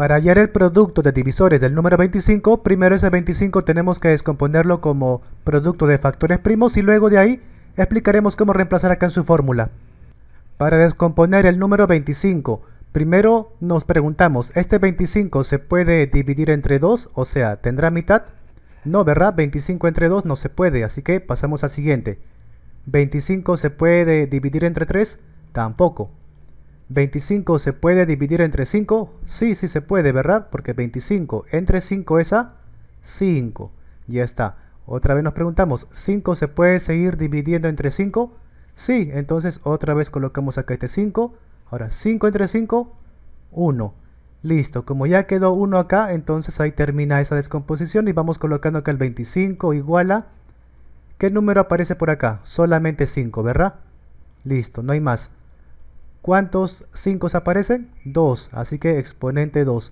Para hallar el producto de divisores del número 25, primero ese 25 tenemos que descomponerlo como producto de factores primos y luego de ahí explicaremos cómo reemplazar acá en su fórmula. Para descomponer el número 25, primero nos preguntamos, ¿este 25 se puede dividir entre 2? O sea, ¿tendrá mitad? No, ¿verdad? 25 entre 2 no se puede, así que pasamos al siguiente. ¿25 se puede dividir entre 3? Tampoco. 25 se puede dividir entre 5. Sí, sí se puede, ¿verdad? Porque 25 entre 5 es a 5. Ya está. Otra vez nos preguntamos, ¿5 se puede seguir dividiendo entre 5? Sí, entonces otra vez colocamos acá este 5. Ahora, 5 entre 5, 1. Listo, como ya quedó 1 acá, entonces ahí termina esa descomposición y vamos colocando acá el 25 igual a... ¿Qué número aparece por acá? Solamente 5, ¿verdad? Listo, no hay más. ¿Cuántos 5 aparecen? 2, así que exponente 2.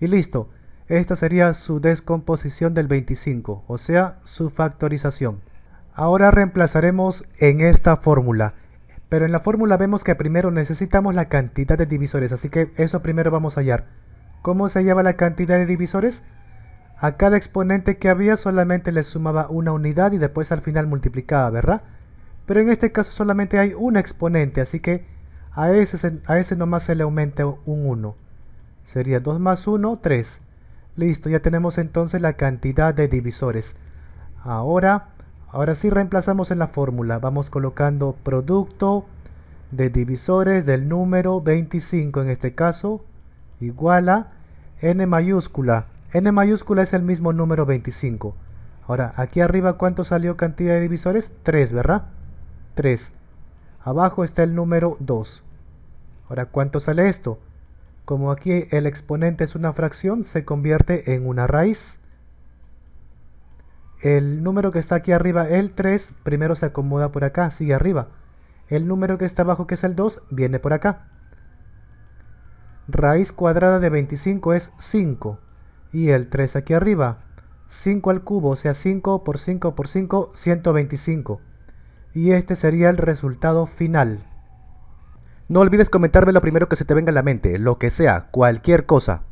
Y listo, esta sería su descomposición del 25, o sea, su factorización. Ahora reemplazaremos en esta fórmula. Pero en la fórmula vemos que primero necesitamos la cantidad de divisores, así que eso primero vamos a hallar. ¿Cómo se hallaba la cantidad de divisores? A cada exponente que había solamente le sumaba una unidad y después al final multiplicaba, ¿verdad? Pero en este caso solamente hay un exponente, así que a ese, a ese nomás se le aumenta un 1. Sería 2 más 1, 3. Listo, ya tenemos entonces la cantidad de divisores. Ahora, ahora sí reemplazamos en la fórmula. Vamos colocando producto de divisores del número 25 en este caso igual a n mayúscula. n mayúscula es el mismo número 25. Ahora, aquí arriba, ¿cuánto salió cantidad de divisores? 3, ¿verdad? 3. Abajo está el número 2. Ahora, ¿cuánto sale esto? Como aquí el exponente es una fracción, se convierte en una raíz. El número que está aquí arriba, el 3, primero se acomoda por acá, sigue arriba. El número que está abajo, que es el 2, viene por acá. Raíz cuadrada de 25 es 5. Y el 3 aquí arriba. 5 al cubo, o sea 5 por 5 por 5, 125 y este sería el resultado final. No olvides comentarme lo primero que se te venga a la mente, lo que sea, cualquier cosa.